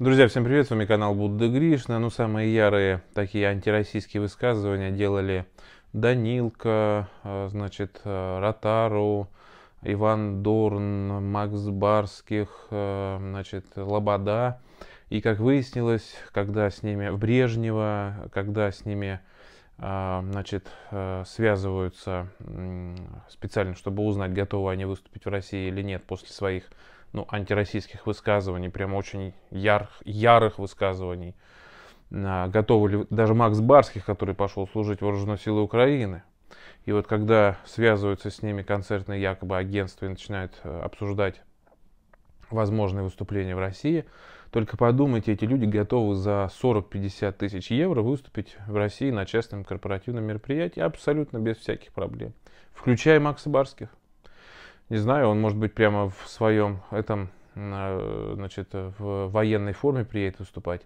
Друзья, всем привет, с вами канал Будда Гришна. Ну, самые ярые такие антироссийские высказывания делали Данилка, э, значит, э, Ротару, Иван Дорн, Макс Барских, э, значит, Лобода. И, как выяснилось, когда с ними Брежнева, когда с ними значит, связываются специально, чтобы узнать, готовы они выступить в России или нет после своих ну, антироссийских высказываний, прямо очень яр, ярых высказываний. А, готовы ли даже Макс Барских, который пошел служить вооруженные силы Украины. И вот когда связываются с ними концертные якобы агентства и начинают э, обсуждать возможные выступления в России, только подумайте, эти люди готовы за 40-50 тысяч евро выступить в России на частном корпоративном мероприятии абсолютно без всяких проблем, включая Макса Барских не знаю, он может быть прямо в своем этом, э, значит, в военной форме приедет выступать,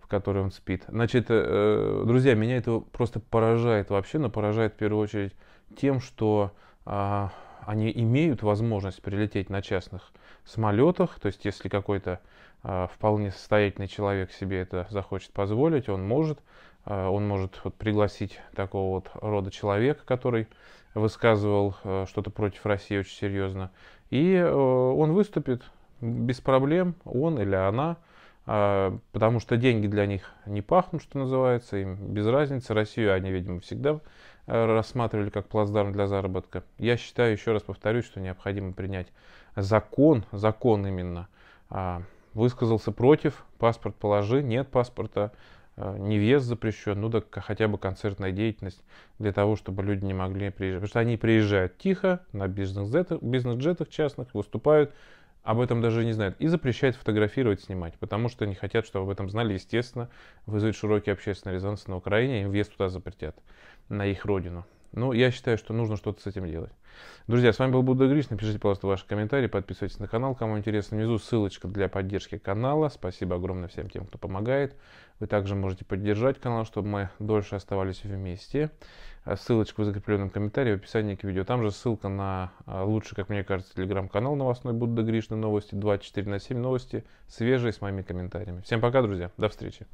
в которой он спит. Значит, э, э, друзья, меня это просто поражает вообще, но поражает в первую очередь тем, что а, они имеют возможность прилететь на частных самолетах, то есть если какой-то э, вполне состоятельный человек себе это захочет позволить, он может, э, он может вот, пригласить такого вот рода человека, который высказывал э, что-то против России очень серьезно, и э, он выступит без проблем, он или она, а, потому что деньги для них не пахнут, что называется, им без разницы. Россию они, видимо, всегда э, рассматривали как плацдарм для заработка. Я считаю, еще раз повторюсь, что необходимо принять закон, закон именно, а, высказался против, паспорт положи, нет паспорта, э, не вес запрещен, ну да хотя бы концертная деятельность для того, чтобы люди не могли приезжать. Потому что они приезжают тихо на бизнес-джетах, бизнес-джетах частных, выступают, об этом даже не знают. И запрещают фотографировать, снимать, потому что не хотят, чтобы об этом знали. Естественно, вызовет широкий общественный резонанс на Украине, и въезд туда запретят, на их родину. Ну, я считаю, что нужно что-то с этим делать. Друзья, с вами был Будда Гриш. Напишите, пожалуйста, ваши комментарии, подписывайтесь на канал, кому интересно. Внизу ссылочка для поддержки канала. Спасибо огромное всем тем, кто помогает. Вы также можете поддержать канал, чтобы мы дольше оставались вместе. А ссылочка в закрепленном комментарии в описании к видео. Там же ссылка на а, лучший, как мне кажется, телеграм-канал новостной Будда Гришны новости 24 на 7 новости, свежие с моими комментариями. Всем пока, друзья. До встречи.